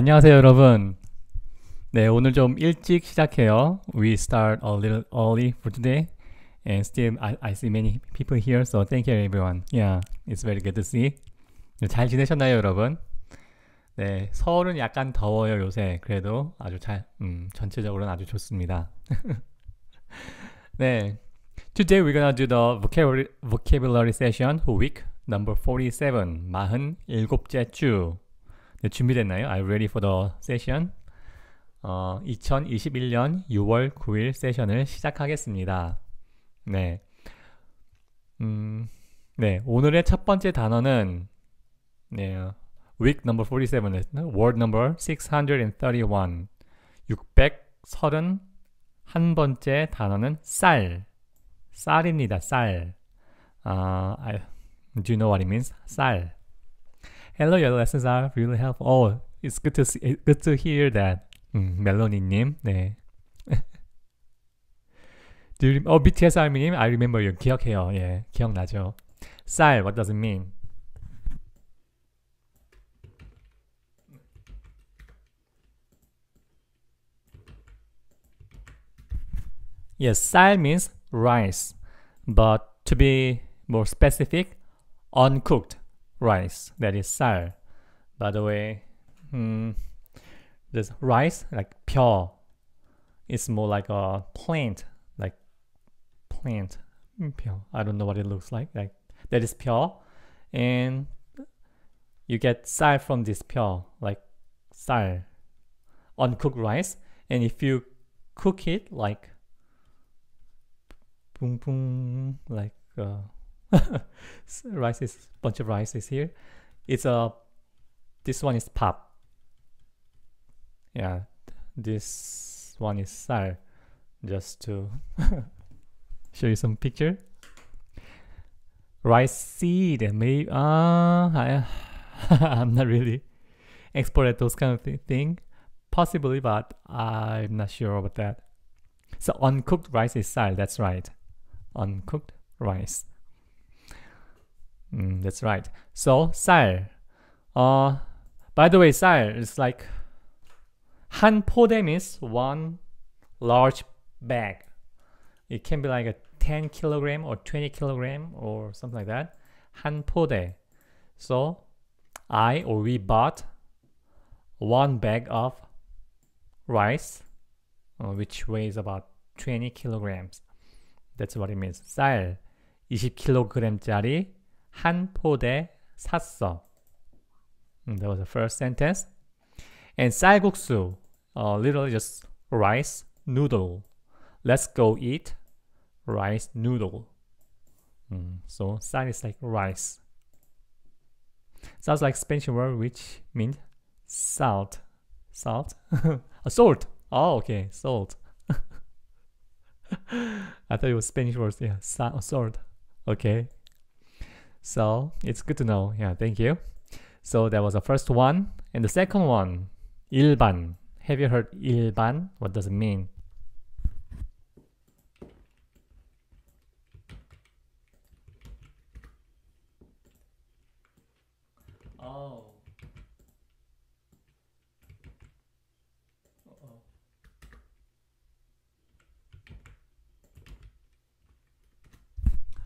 안녕하세요, 여러분. 네, 오늘 좀 일찍 시작해요. We start a little early for today. And still, I, I see many people here, so thank you, everyone. Yeah, it's very good to see. 잘 지내셨나요, 여러분? 네, 서울은 약간 더워요, 요새. 그래도 아주 잘, 음, 전체적으로는 아주 좋습니다. 네, today we're gonna do the vocabulary, vocabulary session for week number 47, 47째 주. 네, 준비됐나요? Are you ready for the session? 어, 2021년 6월 9일 세션을 시작하겠습니다. 네. 음, 네. 오늘의 첫 번째 단어는 네. week number 47, word number 631. 631번째 단어는 쌀. 쌀입니다. 쌀. 아, uh, do you know what it means? 쌀. Hello, your lessons are really helpful. Oh, it's good to see, eh, good to hear that. 음, mm, Nim, 네. Eh. Do you, Oh, BTS 아미님, I remember you. 기억해요. 예, 기억나죠. 쌀, what does it mean? Yes, 쌀 means rice, but to be more specific, uncooked rice that is sour. By the way, hmm, this rice like pure it's more like a plant, like plant hmm, pure. I don't know what it looks like. Like that is pure, and you get sour from this pure, like sour, uncooked rice. And if you cook it like boom boom, like uh, rice is bunch of rice is here. It's a this one is pop. Yeah, this one is sal. Just to show you some picture. Rice seed, maybe. Uh, ah, I, I'm not really exported those kind of th thing. Possibly, but I'm not sure about that. So uncooked rice is sal. That's right. Uncooked rice. Mm, that's right. So sire. Uh, by the way, sire is like 한 포뎀 is one large bag. It can be like a 10 kilogram or 20 kilogram or something like that. 한 포대. So I or we bought one bag of rice, uh, which weighs about 20 kilograms. That's what it means. 쌀 20kg짜리 한 포대 샀어. That was the first sentence. And 쌀국수, uh, literally just rice noodle. Let's go eat rice noodle. Mm, so 쌀 is like rice. Sounds like Spanish word which means salt. Salt? Uh, salt. Oh, okay, salt. I thought it was Spanish words. Yeah, salt. Okay. So it's good to know. Yeah, thank you. So that was the first one. And the second one, 일반. Have you heard 일반? What does it mean?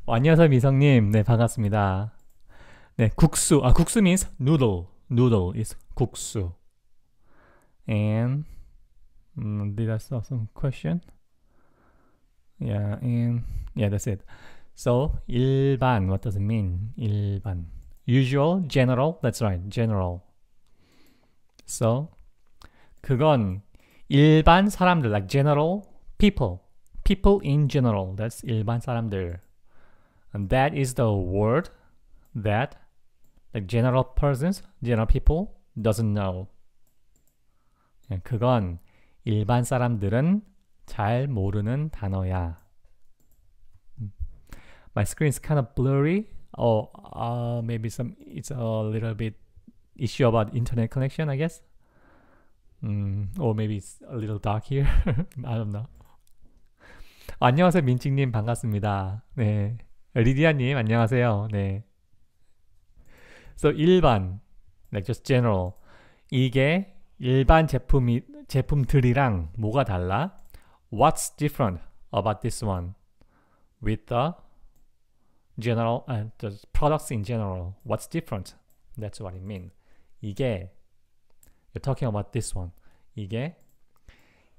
어, 안녕하세요 미성님 네 반갑습니다 네 국수 아 국수 means noodle noodle is 국수 and um, did I solve some question? yeah and yeah that's it so 일반 what does it mean 일반 usual general that's right general so 그건 일반 사람들 like general people people in general that's 일반 사람들 And that is the word that the general persons, general people doesn't know. 그건 일반 사람들은 잘 모르는 단어야. My screen is kind of blurry. or uh, maybe some it's a little bit issue about internet connection, I guess. Mm, or maybe it's a little dark here. I don't know. 안녕하세요 민증님 반갑습니다. 네 리디아님 안녕하세요. 네. So 일반, like just general. 이게 일반 제품이 제품들이랑 뭐가 달라? What's different about this one with the general uh, the products in general? What's different? That's what it mean. 이게 you're talking about this one. 이게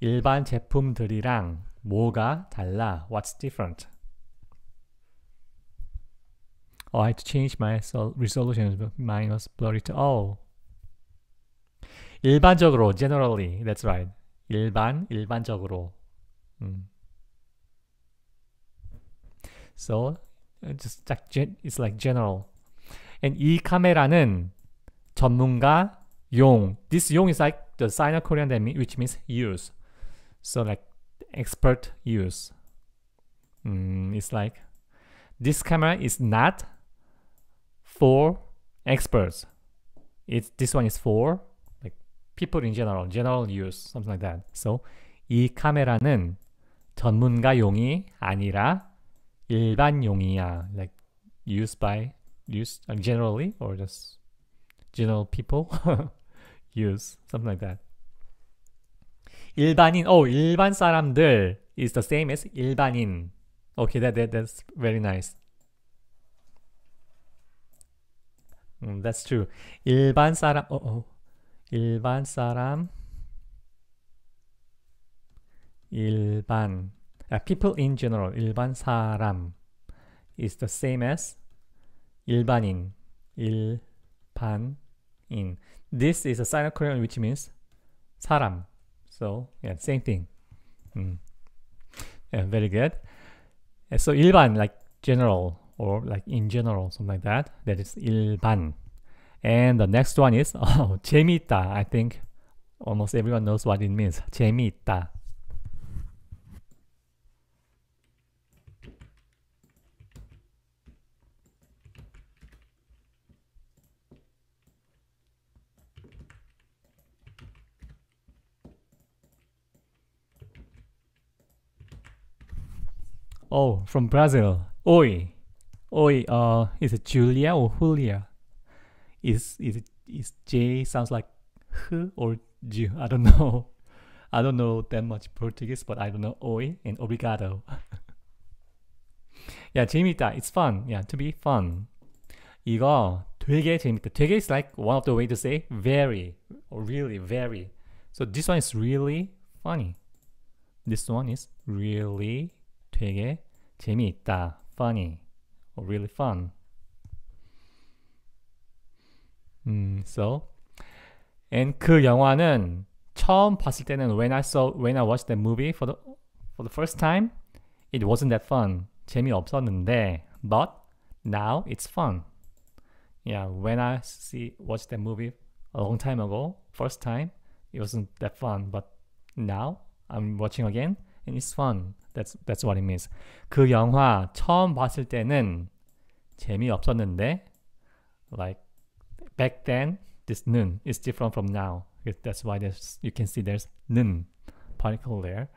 일반 제품들이랑 뭐가 달라? What's different? or I change my resolution minus blurry to all. 일반적으로, generally, that's right. 일반, 일반적으로. Mm. So, uh, just it's like general. And 이 카메라는 전문가 용. This 용 is like the Sino Korean that mean, which means use. So like expert use. Mm, it's like this camera is not for experts. It's this one is for like people in general, general use, something like that. So 이 카메라는 전문가용이 아니라 일반용이야. Like used by used generally or just general people use something like that. 일반인, oh, 일반 사람들 is the same as 일반인. Okay, that, that that's very nice. 음, that's true. 일반 사람, 어, 어. 일반 사람, 일반, 아, people in general, 일반 사람 is the same as 일반인, 일반인. This is a Sino-Korean which means 사람. So, yeah, same thing. Mm. Yeah, very good. So, 일반, like general. or like in general, something like that. That is 일반. And the next one is oh, 재미있다. I think almost everyone knows what it means. 재미있다. Oh, from Brazil. Oi. Oi, uh, is it Julia or Julia? Is is is J sounds like H or J? I don't know. I don't know that much Portuguese, but I don't know oi and obrigado. yeah, 재밌다. It's fun. Yeah, to be fun. 이거 되게 재밌다. 되게 is like one of the way to say very or really very. So this one is really funny. This one is really 되게 재미있다. funny or really fun. 음, hmm, so and 그 영화는 처음 봤을 때는 when I saw when I watched the movie for the for the first time, it wasn't that fun. 재미없었는데 but now it's fun. Yeah, when I see watched the movie a long time ago, first time, it wasn't that fun, but now I'm watching again and it's fun. That's that's what it means. 그 영화 처음 봤을 때는 재미없었는데 like back then this 는 is different from now. That's why there's you can see there's 는 particle there.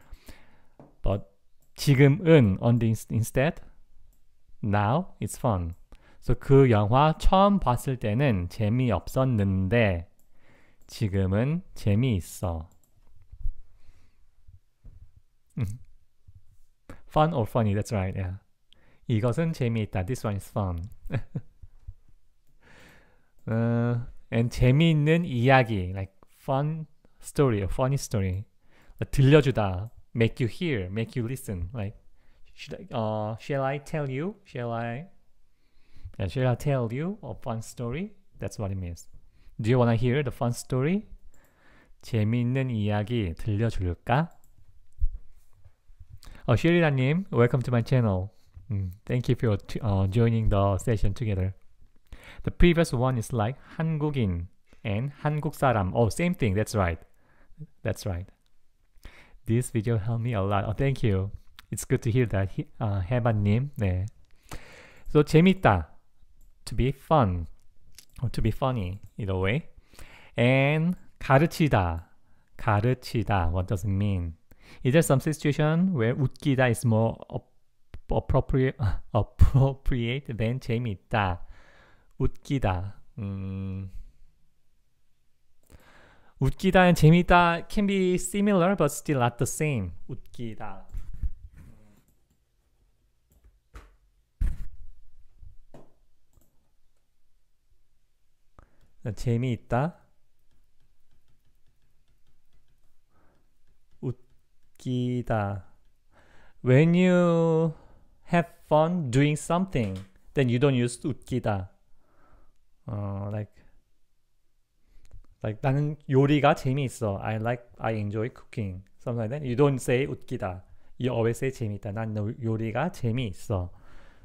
But 지금은 on the instead now it's fun. So 그 영화 처음 봤을 때는 재미없었는데 지금은 재미있어. Fun or funny? That's right. Yeah. 이것은 재미있다. This one is fun. uh, and 재미있는 이야기, like fun story, a funny story. 들려주다, make you hear, make you listen. Like, should I, uh, shall I tell you? Shall I? Yeah, shall I tell you a fun story? That's what it means. Do you wanna hear the fun story? 재미있는 이야기 들려줄까? Uh, oh, Shirira님, welcome to my channel. Mm, thank you for uh, joining the session together. The previous one is like 한국인 and 한국 사람. Oh, same thing. That's right. That's right. This video helped me a lot. Oh, thank you. It's good to hear that. Uh, 해바님, 네. So 재밌다. To be fun. Or to be funny, either way. And 가르치다. 가르치다. What does it mean? Is there some situation where 웃기다 is more appropriate, appropriate than 재미있다? 웃기다. 음. 웃기다 and 재미있다 can be similar but still not the same. 웃기다. 재미있다. 웃기다. When you have fun doing something, then you don't use 웃기다. 어, like, like 나는 요리가 재미있어. I like, I enjoy cooking. Something like that. You don't say 웃기다. You always say 재미있다. 난 요리가 재미있어.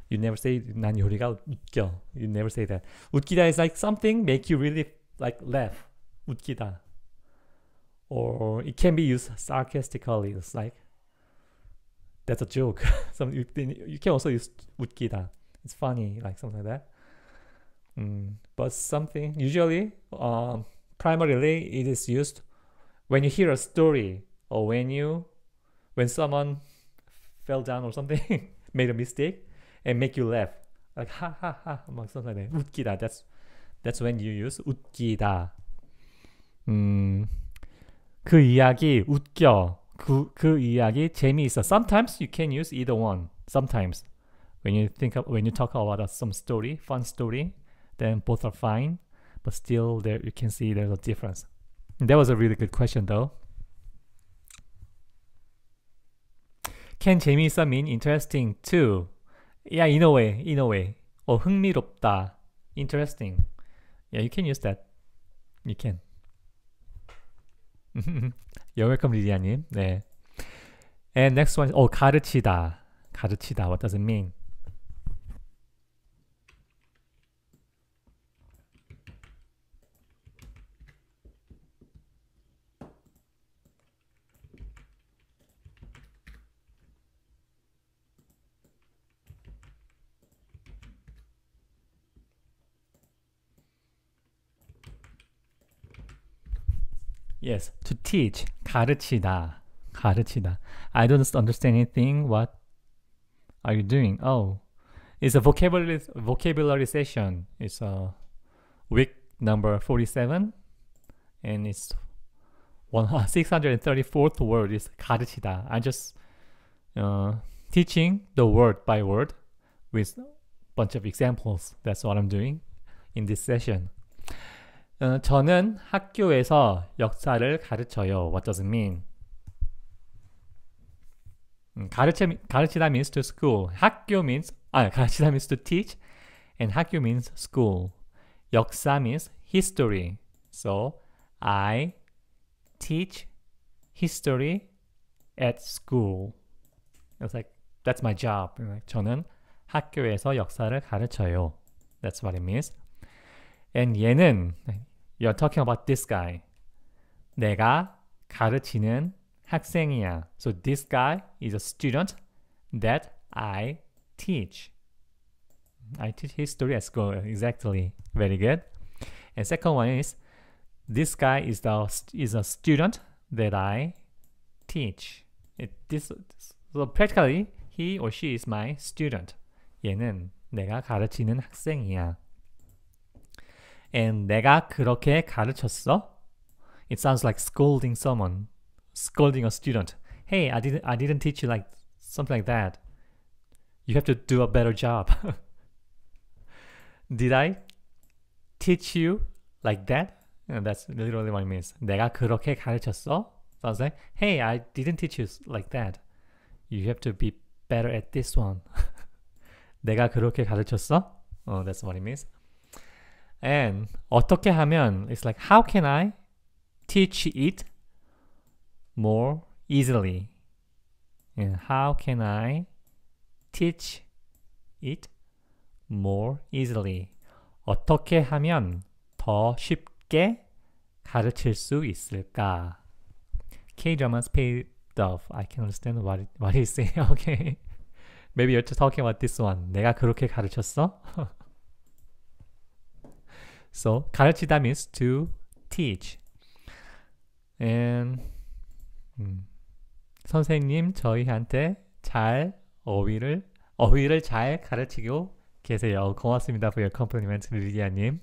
You never say 난 요리가 웃겨. You never say that. 웃기다 is like something make you really like laugh. 웃기다. or it can be used sarcastically. It's like that's a joke. Some you, you can also use utkita. It's funny, like something like that. Mm. But something usually, um, primarily, it is used when you hear a story or when you, when someone fell down or something, made a mistake, and make you laugh, like ha ha ha, something like that. Utkida. That's that's when you use utkida. Mm. 그 이야기 웃겨. 그, 그 이야기 재미있어. Sometimes you can use either one. Sometimes when you think of, when you talk about some story, fun story, then both are fine. But still, there you can see there's a difference. And that was a really good question, though. Can 재미있어 mean interesting too? Yeah, in a way, in a way. Or 흥미롭다, interesting. Yeah, you can use that. You can. You're welcome, 리디아님. 네. And next one, 어, 가르치다. 가르치다. What does it mean? Yes, to teach. 가르치다. 가르치다. I don't understand anything. What are you doing? Oh, it's a vocabulary vocabulary session. It's a week number 47 and it's 634th word is 가르치다. I just uh, teaching the word by word with a bunch of examples. That's what I'm doing in this session. 어, 저는 학교에서 역사를 가르쳐요. What does it mean? 음, 가르치, 가르치다 means to school. 학교 means, 아, 가르치다 means to teach. And 학교 means school. 역사 means history. So, I teach history at school. It's like, that's my job. 저는 학교에서 역사를 가르쳐요. That's what it means. And 얘는 You're talking about this guy. 내가 가르치는 학생이야. So this guy is a student that I teach. I teach history at school. Exactly. Very good. And second one is this guy is the is a student that I teach. It, this so practically he or she is my student. 얘는 내가 가르치는 학생이야. And 내가 그렇게 가르쳤어? It sounds like scolding someone, scolding a student. Hey, I didn't, I didn't teach you like something like that. You have to do a better job. Did I teach you like that? And that's literally what it means. 내가 그렇게 가르쳤어? Sounds like, hey, I didn't teach you like that. You have to be better at this one. 내가 그렇게 가르쳤어? Oh, that's what it means. And 어떻게 하면 it's like how can I teach it more easily? And how can I teach it more easily? 어떻게 하면 더 쉽게 가르칠 수 있을까? K-dramas paid off. I can understand what it, what he's saying. Okay. Maybe you're talking about this one. 내가 그렇게 가르쳤어? So 가르치다 means to teach. And 음, 선생님 저희한테 잘 어휘를 어휘를 잘 가르치고 계세요. 고맙습니다. for your compliment 릴리아님.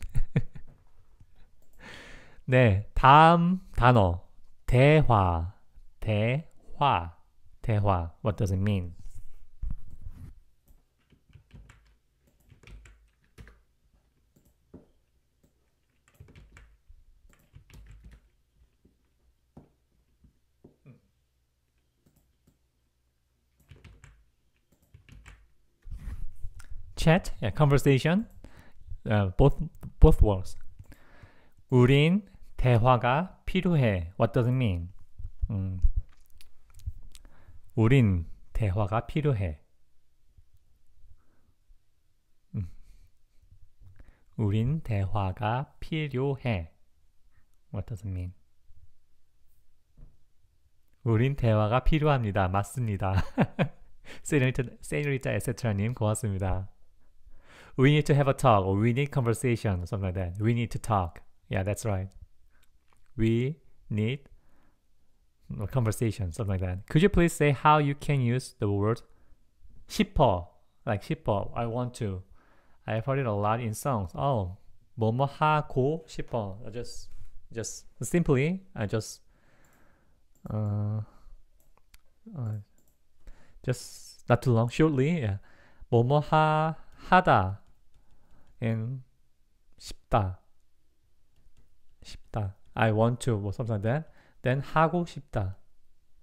네, 다음 단어 대화, 대화, 대화. What does it mean? chat, yeah, conversation, uh, both both words. 우린 대화가 필요해. What does it mean? 음, 우린 대화가 필요해. 음, 우린 대화가 필요해. What does it mean? 우린 대화가 필요합니다. 맞습니다. 세뇨리타, 세뇨리타 에세트라님 고맙습니다. we need to have a talk or we need conversation or something like that. We need to talk. Yeah, that's right. We need a conversation, something like that. Could you please say how you can use the word 싶어, like 싶어, I want to. I've heard it a lot in songs. Oh, 뭐뭐 하고 싶어. Just, just simply, I just, uh, uh, just not too long, shortly, yeah. 뭐뭐 하 하다 and 싶다 싶다 I want to 뭐 something like that then 하고 싶다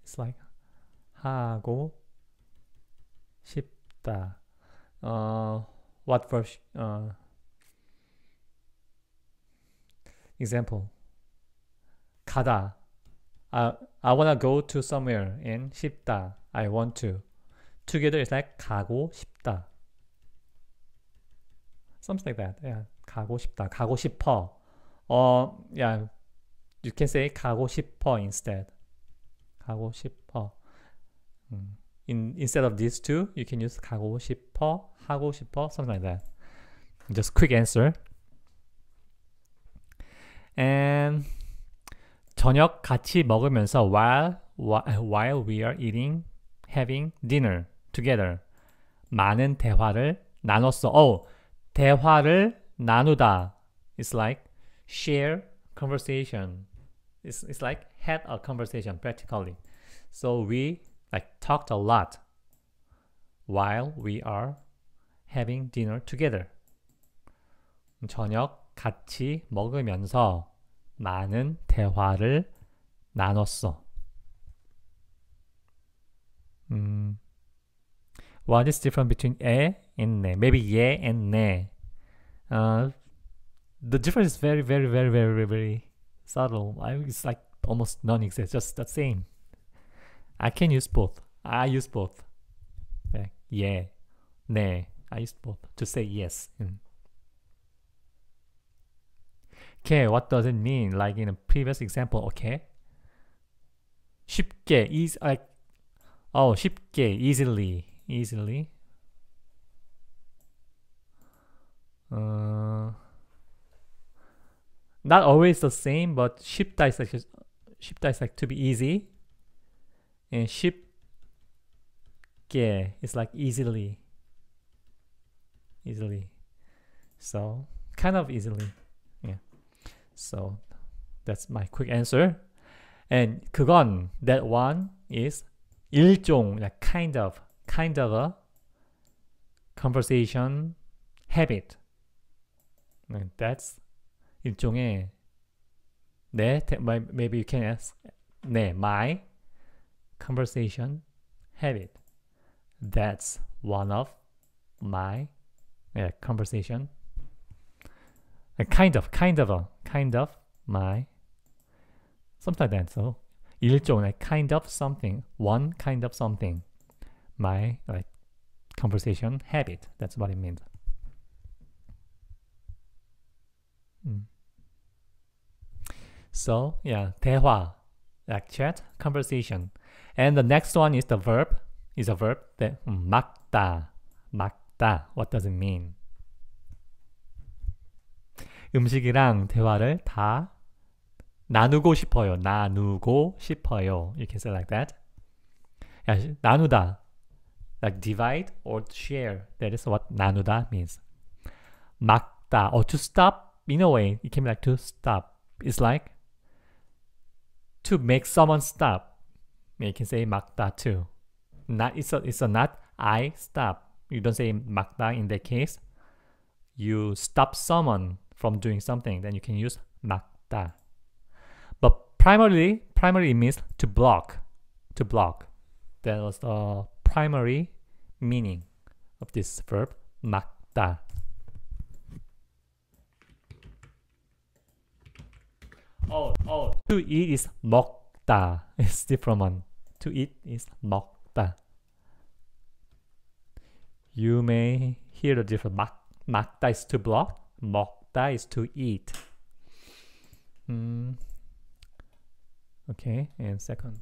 it's like 하고 싶다 uh, what version uh, example 가다 I, I wanna go to somewhere and 싶다 I want to together is like 가고 싶다 something like that. Yeah, 가고 싶다. 가고 싶어. 어, yeah, you can say 가고 싶어 instead. 가고 싶어. 음. In, instead of these two, you can use 가고 싶어, 하고 싶어, something like that. Just quick answer. And 저녁 같이 먹으면서 while while we are eating, having dinner together 많은 대화를 나눴어. Oh, 대화를 나누다. It's like share conversation. It's, it's like had a conversation practically. So we like talked a lot while we are having dinner together. 저녁 같이 먹으면서 많은 대화를 나눴어. 음, what is different between a and Maybe yeah and ne. Uh, the difference is very, very, very, very, very, very subtle. I, it's like almost non-existent. Just the same. I can use both. I use both. Eh, yeah, ne. I use both to say yes. Okay, mm. what does it mean? Like in the previous example, okay. 쉽게 is like oh 쉽게 easily easily Uh, not always the same, but ship dissect is, ship dissect to be easy, and ship yeah, it's like easily, easily. So kind of easily, yeah. So that's my quick answer. And 그건 that one is 일종 like kind of kind of a conversation habit that's 일종의 내 maybe you can ask 내 my conversation habit. That's one of my yeah, conversation. A kind of, kind of, a, kind of my. Sometimes like that. So 일종의 kind of something, one kind of something. My like conversation habit. That's what it means. So yeah, 대화, like chat, conversation, and the next one is the verb. Is a verb that 막다, 막다. What does it mean? 음식이랑 대화를 다 나누고 싶어요. 나누고 싶어요. You can say like that. 야, 나누다. Like divide or share. That is what 나누다 means. 막다. Or to stop in a way, it can be like to stop. It's like to make someone stop. You can say "makda too. Not it's a it's a not I stop. You don't say "makda" in that case. You stop someone from doing something, then you can use "makda." But primarily, primarily means to block, to block. That was the primary meaning of this verb "makda." Oh, oh. To eat is 먹다. It's different one. To eat is 먹다. You may hear the different. 막, 막다 is to block. 먹다 is to eat. Mm. Okay, and second.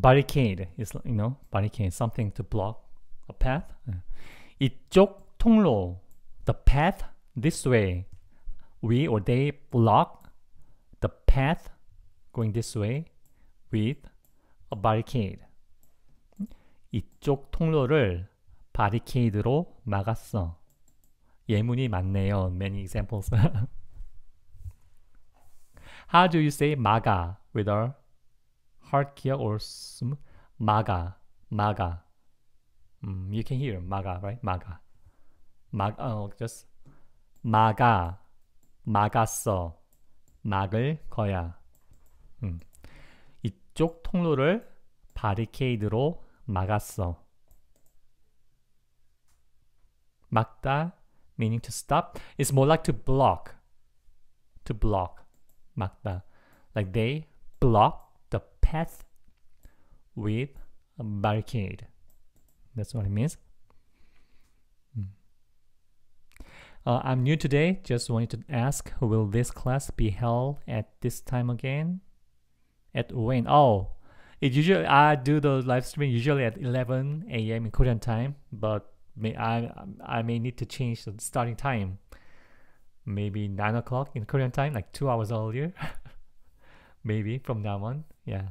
barricade is you know barricade something to block a path. 이쪽 통로 the path this way. We or they block the path going this way with a barricade. 이쪽 통로를 바리케이드로 막았어. 예문이 많네요. Many examples. How do you say 막아 without hardkia or sm, maga, maga. Mm, you can hear maga, right? Maga. Mag, oh, just maga, 막았어. 막을 거야. 음. 이쪽 통로를 바리케이드로 막았어. 막다 meaning to stop is more like to block. to block. 막다. like they block the path with a barricade. That's what it means. Hmm. Uh, I'm new today, just wanted to ask, will this class be held at this time again? At when? Oh, it usually, I do the live stream usually at 11 a.m. in Korean time, but may, I, I may need to change the starting time. Maybe 9 o'clock in Korean time, like two hours earlier. maybe from now on. Yeah,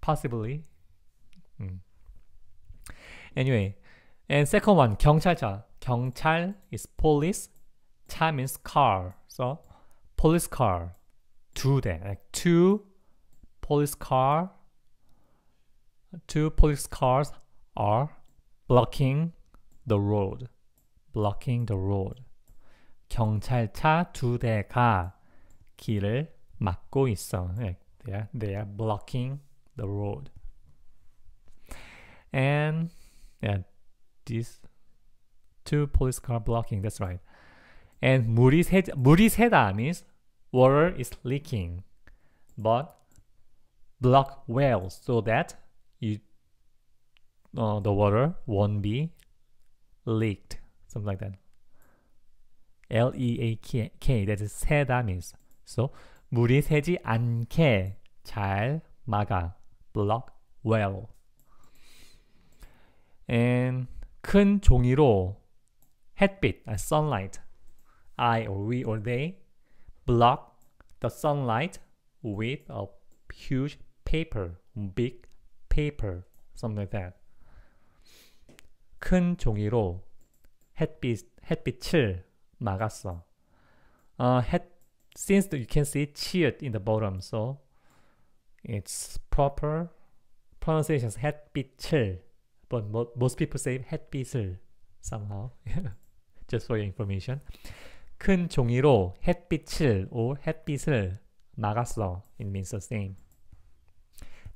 possibly. Mm. Anyway, and second one, 경찰차. 경찰 is police, 차 means car. So police car, two 대, like two police car, two police cars are blocking the road, blocking the road. 경찰차 두 대가 길을 막고 있어. Like they are, they are blocking the road. And yeah, these two police car blocking. That's right. And 물이 새 물이 새다 means water is leaking, but block well so that you uh, the water won't be leaked. Something like that. L E A K. K that is 새다 means so 물이 새지 않게 잘 막아. block well. And 큰 종이로 햇빛, sunlight. I or we or they block the sunlight with a huge paper, big paper, something like that. 큰 종이로 햇빛, 햇빛을 막았어. 햇, since the, you can see cheered in the bottom, so it's proper pronunciation is 햇빛을, but mo most people say 햇빛을 somehow. Just for your information. 큰 종이로 햇빛을 or 햇빛을 막았어. It means the same.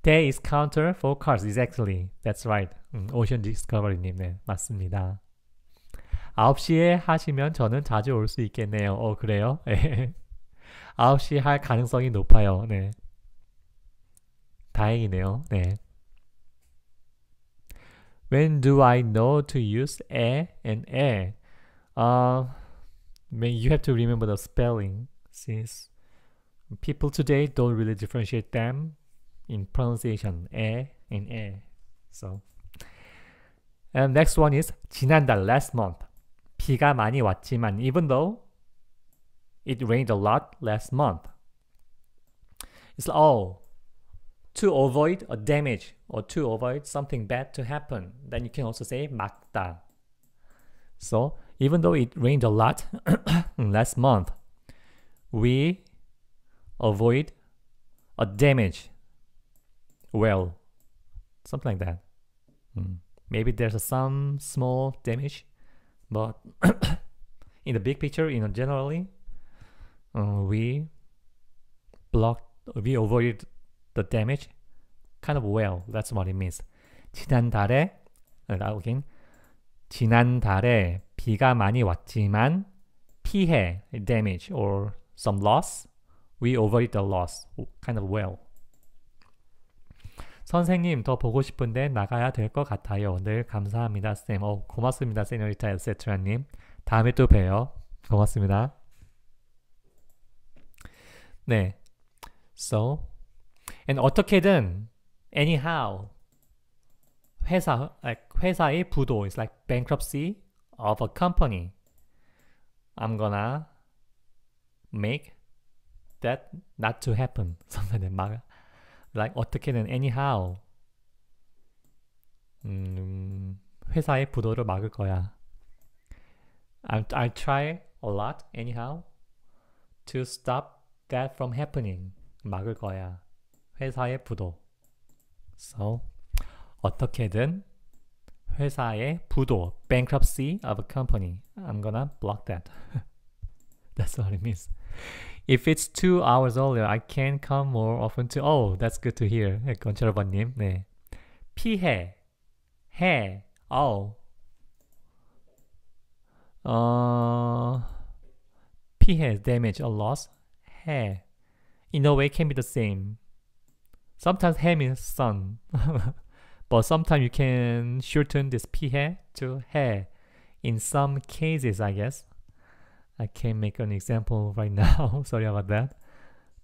There is counter for cars. Exactly. That's right. Ocean Discovery님, 네, 맞습니다. 9시에 하시면 저는 자주 올 수 있겠네요. 어, 그래요? 9시 할 가능성이 높아요. 네. 다행이네요. 네. When do I know to use a and a? Uh, when you have to remember the spelling since people today don't really differentiate them in pronunciation a and a. So and next one is 지난달 last month. 비가 많이 왔지만 even though It rained a lot last month. It's all oh, to avoid a damage or to avoid something bad to happen. Then you can also say 막다. So even though it rained a lot last month, we avoid a damage well, something like that. Hmm. Maybe there's some small damage, but in the big picture, you know, generally, uh, we block we avoid the damage kind of well. That's what it means. 지난달에 again 지난달에 비가 많이 왔지만 피해 damage or some loss we avoid the loss kind of well. 선생님 더 보고 싶은데 나가야 될 것 같아요. 늘 감사합니다, 쌤. 어, 고맙습니다, 세뇨리타 에세트라님. 다음에 또 봬요. 고맙습니다. 네. So and 어떻게든 anyhow 회사 like 회사의 부도 is like bankruptcy of a company. I'm gonna make that not to happen. something 막 like 어떻게든 anyhow 음, 회사의 부도를 막을 거야. I'll, I'll try a lot anyhow to stop that from happening 막을 거야. 회사의 부도. So 어떻게든 회사의 부도 bankruptcy of a company. I'm gonna block that. that's what it means. If it's two hours earlier, I can come more often to. Oh, that's good to hear. 건철아버님, 네. 피해, 해, 아우. 어, 피해, damage or loss hair, in a way can be the same. Sometimes hair means sun, but sometimes you can shorten this p hair to hair. In some cases, I guess. I can't make an example right now, sorry about that.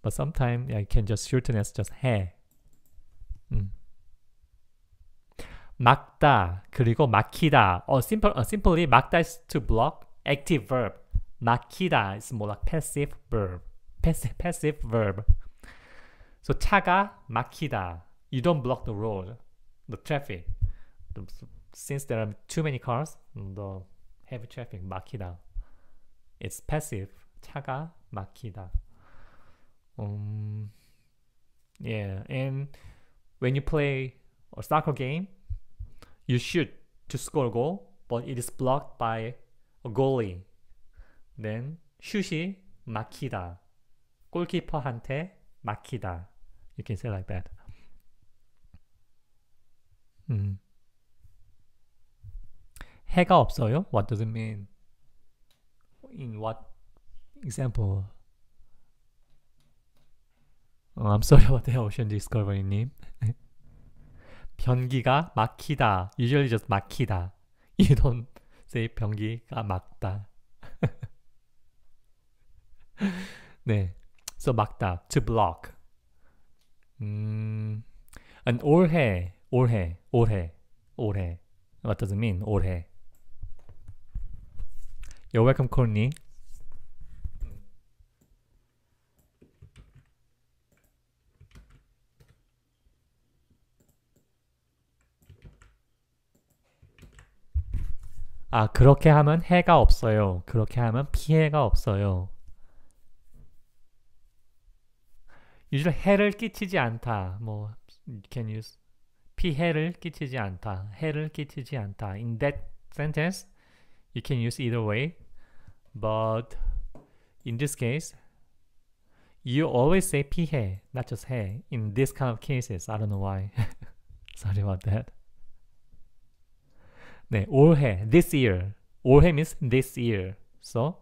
But sometimes I can just shorten as just hair. Hmm. 막다 그리고 막히다. Or simple, uh, simply 막다 is to block. Active verb. 막히다 is more like passive verb passive, passive verb. So 차가 막히다. You don't block the road, the traffic. Since there are too many cars, the heavy traffic 막히다. It's passive. 차가 막히다. Um, yeah, and when you play a soccer game, you shoot to score a goal, but it is blocked by a goalie. Then 슛이 막히다. 골키퍼한테 막히다. You can say like that. 음. 해가 없어요? What does it mean? In what example? Oh, I'm sorry about the ocean discovery님. 변기가 막히다. Usually just 막히다. You don't say 변기가 막다. 네. so 막다, to block. 음, and 올해, 올해, 올해, 올해. What does it mean? 올해. You're welcome, Courtney. 아, 그렇게 하면 해가 없어요. 그렇게 하면 피해가 없어요. 유저 해를 끼치지 않다. 뭐 can use 피해를 끼치지 않다. 해를 끼치지 않다. In that sentence, you can use either way. But in this case, you always say 피해, not just 해. In this kind of cases, I don't know why. Sorry about that. 네, 올해, this year. 올해 means this year. So,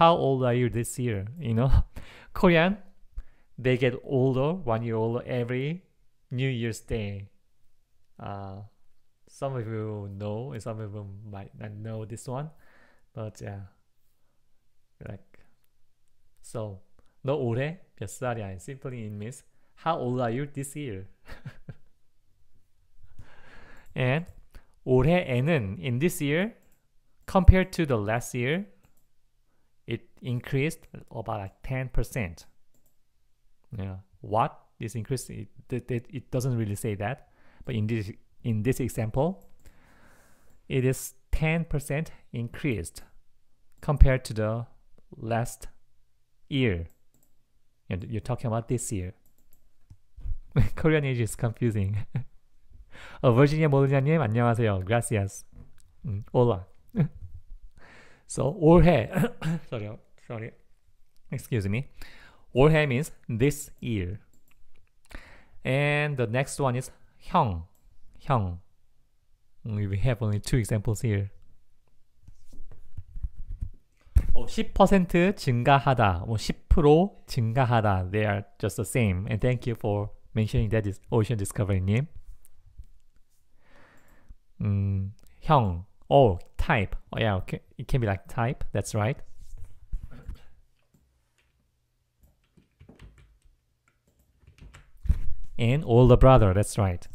how old are you this year? You know, Korean they get older, one year older every New Year's Day. Uh, some of you know, and some of you might not know this one, but yeah, like so. 너 올해 몇 살이야? Simply it means how old are you this year? and 올해에는 in this year compared to the last year, it increased about like ten percent. Yeah. What is increasing? It, it, it doesn't really say that. But in this, in this example, it is 10% increased compared to the last year. And you're talking about this year. Korean age is confusing. Oh, Virginia, 버지니아 모르냐님 안녕하세요. Gracias. hola. so 올해 sorry sorry. Excuse me. 올해 means this year. And the next one is hyung. Hyung. We have only two examples here. 어, 10% 증가하다, 10% 증가하다. They are just the same. And thank you for mentioning that is ocean Discovery 음, 형, oh, type. Oh yeah, okay. it can be like type. That's right. and older brother. That's right.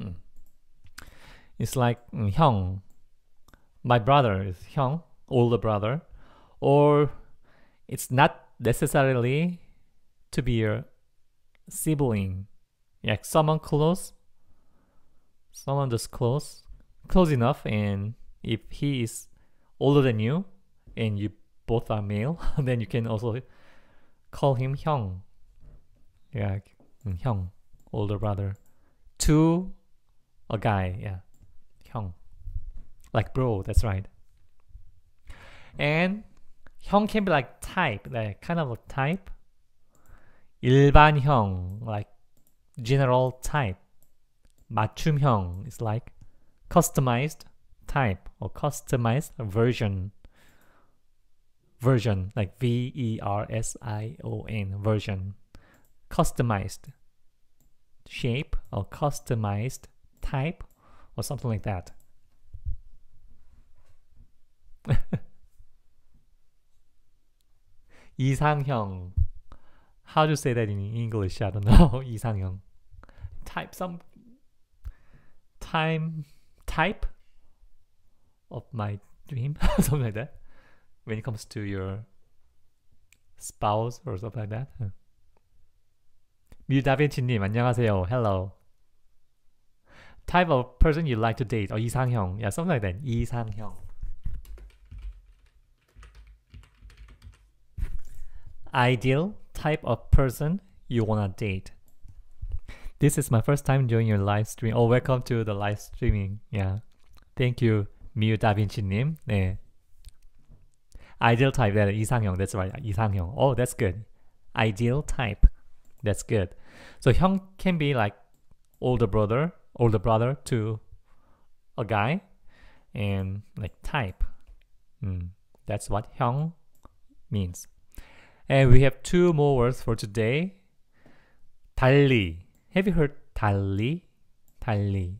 Hmm. it's like mm, Hyung. My brother is Hyung, older brother. Or it's not necessarily to be a sibling. Like someone close, someone just close, close enough. And if he is older than you and you both are male, then you can also call him Hyung. Yeah, mm, Hyung, older brother. To a guy, yeah, Hyung. Like bro, that's right. And Hyung can be like type, like kind of a type. 일반형, like general type. 맞춤형 is like customized type or customized version version, like V E R S I O N version, customized shape or customized type or something like that. 이상형. How you say that in English? I don't know. 이상형. Type some time type of my dream, something like that when it comes to your spouse or stuff like that. 뮤다빈치님 안녕하세요. Hello. Type of person you like to date or 이상형. Yeah, something like that. 이상형. Ideal type of person you wanna date. This is my first time doing your live stream. Oh, welcome to the live streaming. Yeah. Thank you, 뮤다빈치님. 네. Ideal type, that 이상형. That's right. 이상형. Oh, that's good. Ideal type. That's good. So 형 can be like older brother, older brother to a guy, and like type. Mm, that's what 형 means. And we have two more words for today. 달리. Have you heard 달리? 달리.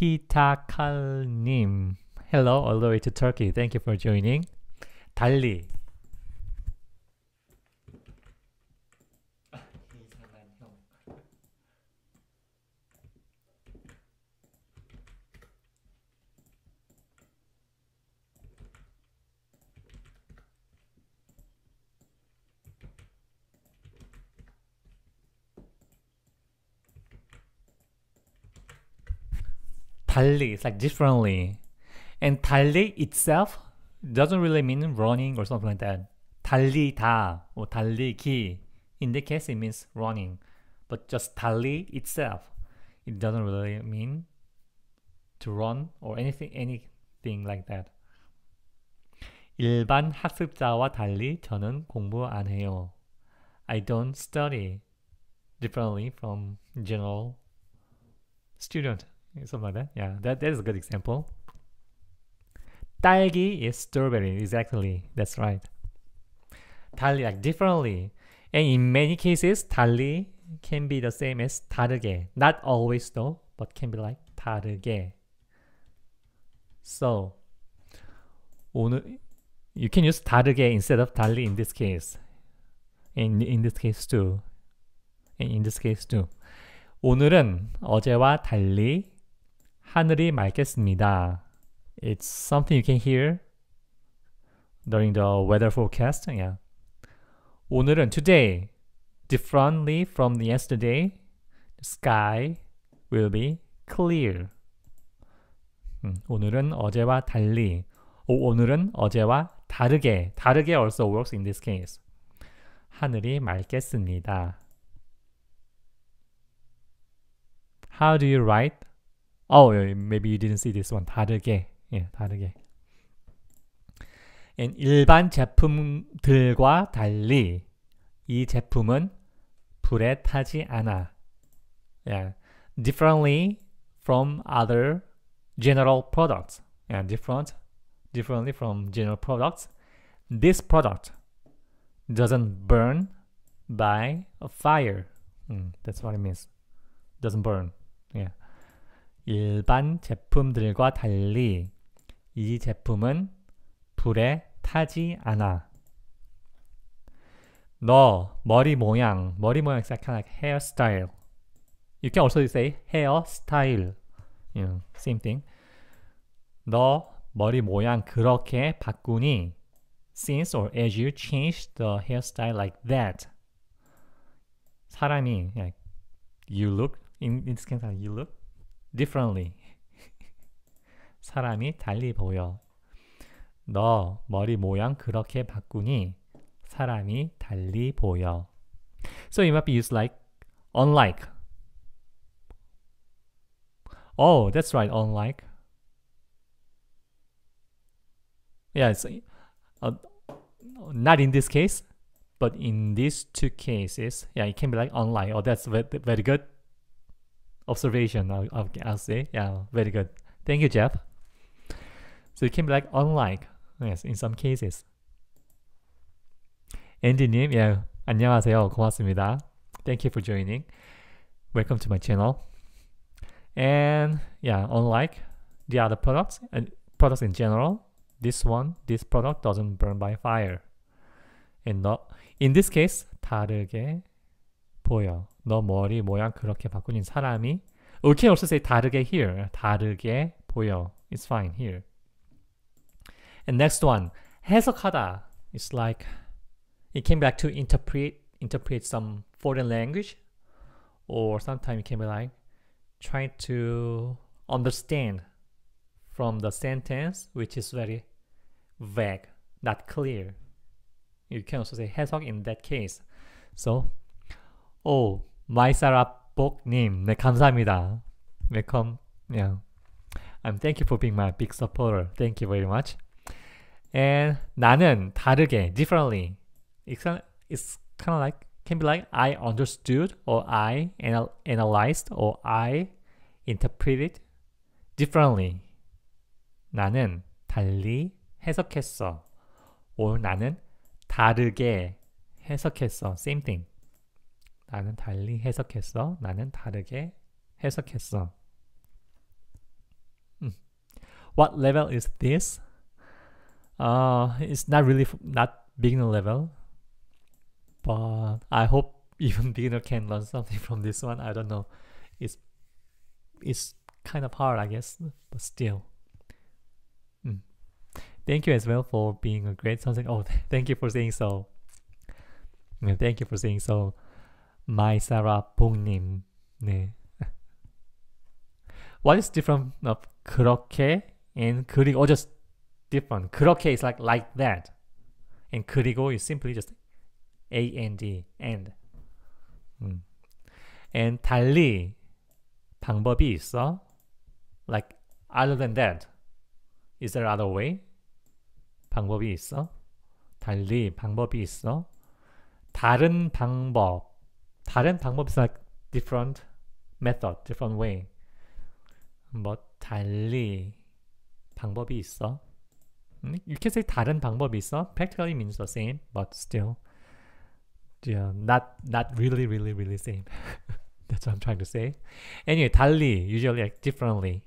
Pitakal님. Hello all the way to Turkey. Thank you for joining. 달리 달리 it's like differently and 달리 itself doesn't really mean running or something like that 달리다 or 달리기 in the case it means running but just 달리 itself it doesn't really mean to run or anything anything like that 일반 학습자와 달리 저는 공부 안 해요 I don't study differently from general student something like that. Yeah, that, that is a good example. 딸기 is strawberry, exactly. That's right. 달리 like differently. And in many cases, 달리 can be the same as 다르게. Not always though, but can be like 다르게. So, 오늘 you can use 다르게 instead of 달리 in this case. In, in this case too. In this case too. 오늘은 어제와 달리 하늘이 맑겠습니다. It's something you can hear during the weather forecast. Yeah. 오늘은 today, differently from yesterday, the sky will be clear. 음, 오늘은 어제와 달리, 오, 오늘은 어제와 다르게, 다르게 also works in this case. 하늘이 맑겠습니다. How do you write Oh, maybe you didn't see this one. 다르게. 예, 다르게. And 일반 제품들과 달리 이 제품은 불에 타지 않아. Yeah. Differently from other general products. Yeah, different differently from general products. This product doesn't burn by a fire. Mm, that's what it means. Doesn't burn. Yeah. 일반 제품들과 달리 이 제품은 불에 타지 않아. 너 머리 모양, 머리 모양 is kind of like hairstyle. You can also say hairstyle. You know, same thing. 너 머리 모양 그렇게 바꾸니 since or as you change the hairstyle like that. 사람이 like you look in, in this case you look differently. 사람이 달리 보여. 너 머리 모양 그렇게 바꾸니 사람이 달리 보여. So it might be used like unlike. Oh, that's right, unlike. Yeah, it's uh, not in this case, but in these two cases, yeah, it can be like unlike. Oh, that's very, very good. observation, I'll, I'll, say. Yeah, very good. Thank you, Jeff. So it can be like unlike, yes, in some cases. 엔디님, yeah, 안녕하세요. 고맙습니다. Thank you for joining. Welcome to my channel. And yeah, unlike the other products and products in general, this one, this product doesn't burn by fire. And not in this case, 다르게 보여. 너 머리 모양 그렇게 바꾸는 사람이 We can also say 다르게 here. 다르게 보여. It's fine here. And next one. 해석하다. It's like it came back to interpret interpret some foreign language or sometimes it can be like trying to understand from the sentence which is very vague, not clear. You can also say 해석 in that case. So 오, 마이사라복님, 네 감사합니다. Welcome, yeah. I'm thank you for being my big supporter. Thank you very much. And 나는 다르게, differently. It's kind of, it's kind of like can be like I understood or I anal analyzed or I interpreted differently. 나는 달리 해석했어. or 나는 다르게 해석했어. Same thing. 나는 달리 해석했어. 나는 다르게 해석했어. 음. What level is this? Uh, it's not really not beginner level, but I hope even beginner can learn something from this one. I don't know. It's it's kind of hard, I guess, but still. Mm. Thank you as well for being a great something. Oh, thank you for saying so. Thank you for saying so. 마이사라 봉님. 네. What is different of 그렇게 and 그리고 or just different. 그렇게 is like like that. And 그리고 is simply just a n d and. 음. And 달리 방법이 있어. Like other than that. Is there other way? 방법이 있어? 달리 방법이 있어? 다른 방법 다른 like different method, different way. 뭐 달리 방법이 있어. You can say 다른 방법이 있어. Practically means the same, but still, yeah, not not really, really, really same. That's what I'm trying to say. Anyway, 달리 usually like differently.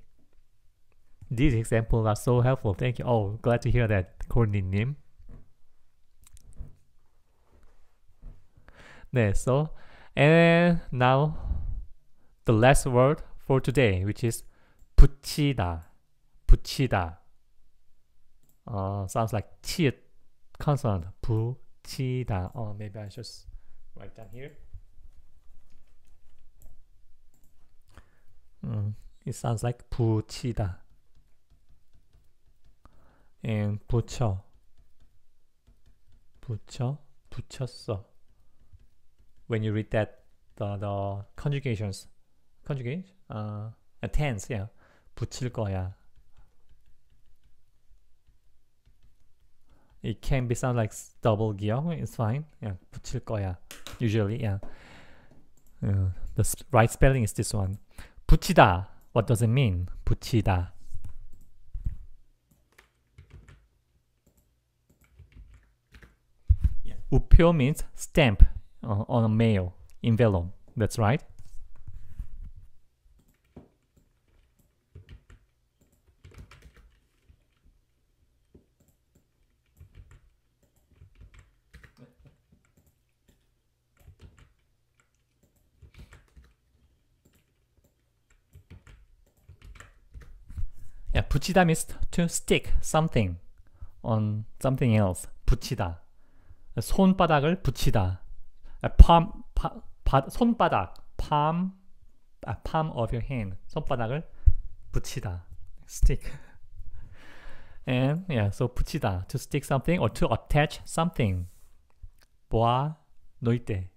These examples are so helpful. Thank you. Oh, glad to hear that, 코디님. 네, so. And now the last word for today, which is 붙이다. 붙이다. Uh, sounds like 치읓 consonant. 붙이다. Oh, maybe I should write down here. Mm, it sounds like 붙이다. And 붙여. 붙여. 붙였어. when you read that the the conjugations conjugate uh, a tense yeah 붙일 거야 it can be sound like double g a 억 it's fine yeah 붙일 거야 usually yeah uh, the right spelling is this one 붙이다 what does it mean 붙이다 yeah. 우표 means stamp uh, on a mail in vellum. That's right. Yeah, 붙이다 means to stick something on something else. 붙이다. 손바닥을 붙이다. palm, 바, 바, 손바닥 palm, 아, palm of your hand 손바닥을 붙이다 stick and yeah so 붙이다 to stick something or to attach something 모아 놓을 때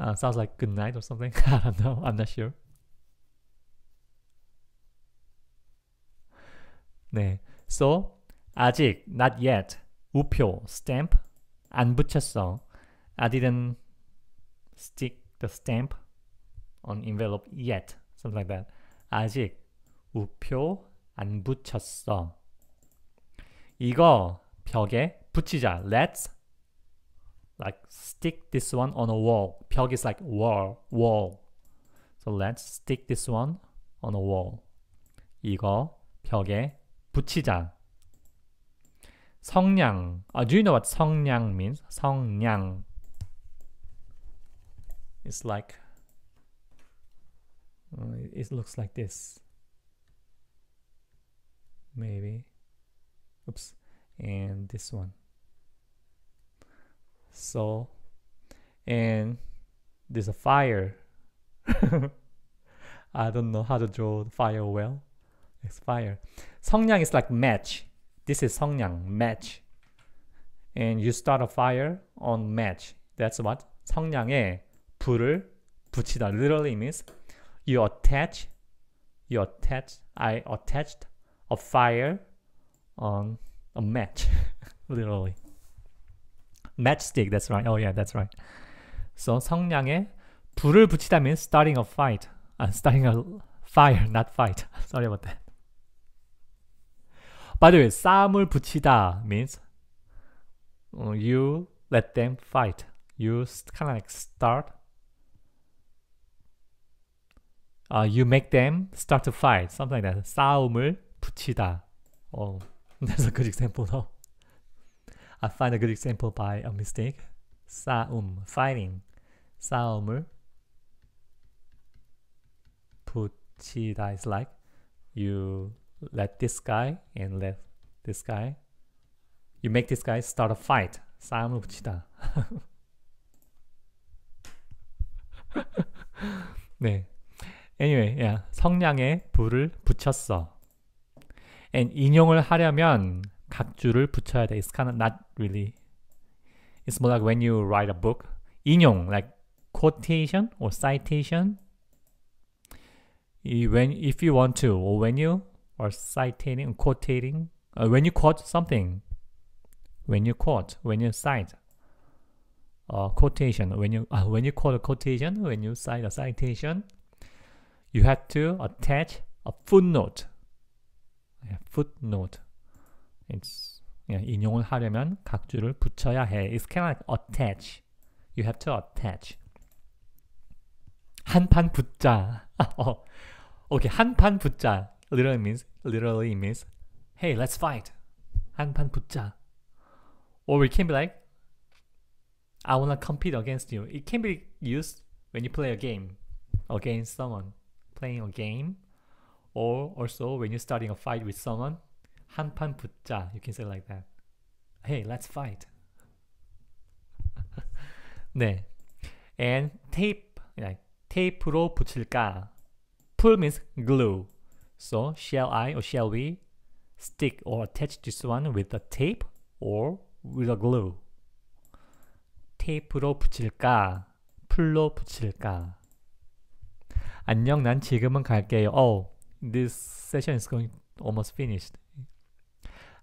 uh, sounds like good night or something I don't know I'm not sure 네 so 아직 not yet 우표 stamp 안 붙였어 I didn't stick the stamp on envelope yet. Something like that. 아직 우표 안 붙였어. 이거 벽에 붙이자. Let's like stick this one on a wall. 벽 is like wall, wall. So let's stick this one on a wall. 이거 벽에 붙이자. 성냥. Uh, do you know what 성냥 means? 성냥. it's like uh, it looks like this maybe oops and this one so and there's a fire I don't know how to draw fire well it's fire 성냥 is like match this is 성냥 match and you start a fire on match that's what 성냥에 부를 붙이다. literally means you attach, you attach, I attached a fire on a match, literally. Matchstick, that's right. Oh yeah, that's right. So 성냥에 불을 붙이다 means starting a fight. Uh, starting a fire, not fight. Sorry about that. By the way, 싸움을 붙이다 means you let them fight. You kind of like start uh, you make them start to fight, something like that. 싸움을 붙이다. Oh, that's a good example though. I find a good example by a mistake. 싸움, fighting. 싸움을 붙이다 is like you let this guy and let this guy. You make this guy start a fight. 싸움을 붙이다. 네. Anyway, yeah, 성냥에 불을 붙였어. And 인용을 하려면 각주를 붙여야 돼. It's kind of not really. It's more like when you write a book. 인용, like quotation or citation. When, if you want to, or when you are citing, quoting, uh, when you quote something, when you quote, when you cite, uh, quotation, when you uh, when you quote a quotation, when you cite a citation. you have to attach a footnote. footnote. It's 인용을 하려면 각주를 붙여야 해. It's kind of like attach. You have to attach. 한판 붙자. 오케이. 한판 붙자. literally means literally means hey, let's fight. 한판 붙자. Or we can be like I wanna compete against you. It can be used when you play a game against someone. playing a game, or also when you're starting a fight with someone, 한판 붙자. You can say like that. Hey, let's fight. 네. And tape, like tape로 붙일까? Pull means glue. So shall I or shall we stick or attach this one with a tape or with a glue? 테이프로 붙일까? 풀로 붙일까? 안녕 난 지금은 갈게요. Oh, this session is going almost finished.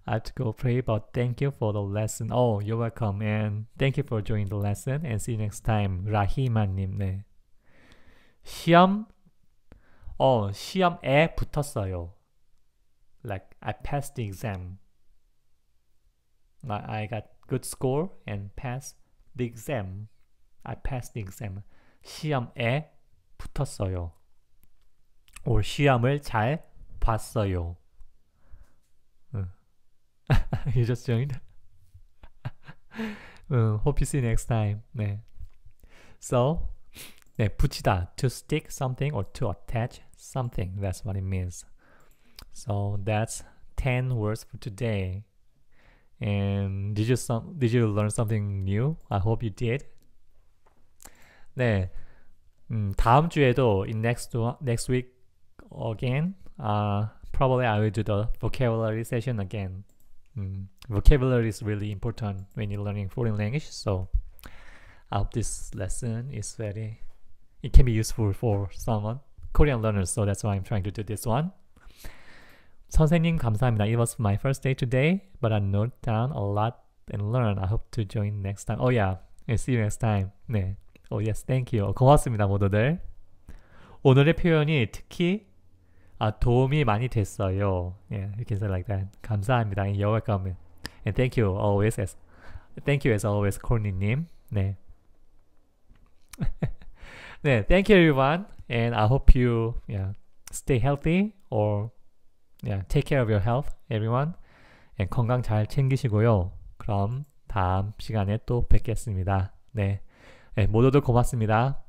I have to go pray but thank you for the lesson. Oh, you're welcome and thank you for joining the lesson and see you next time. 라히마님 네. 시험 어 oh, 시험에 붙었어요. Like I passed the exam. Like I got good score and passed the exam. I passed the exam. 시험에 붙었어요. 올 시험을 잘 봤어요. you just joined. 응. hope you see you next time. 네. So, 네, 붙이다. To stick something or to attach something. That's what it means. So that's 10 words for today. And did you some did you learn something new? I hope you did. 네. 음, 다음 주에도 in next next week again. Uh, probably I will do the vocabulary session again. Mm, vocabulary is really important when you're learning foreign language. So I hope this lesson is very, it can be useful for someone, Korean learners. So that's why I'm trying to do this one. 선생님 감사합니다. It was my first day today, but I note down a lot and learn. I hope to join next time. Oh yeah, and see you next time. 네. oh, yes, thank you. 고맙습니다, 모두들. 오늘의 표현이 특히 아, 도움이 많이 됐어요. Yeah, you can say like that. 감사합니다. You're welcome. And thank you always as thank you as always, 코니님. 네. 네, thank you everyone, and I hope you yeah stay healthy or yeah take care of your health, everyone. and 건강 잘 챙기시고요. 그럼 다음 시간에 또 뵙겠습니다. 네. 네, 모두들 고맙습니다.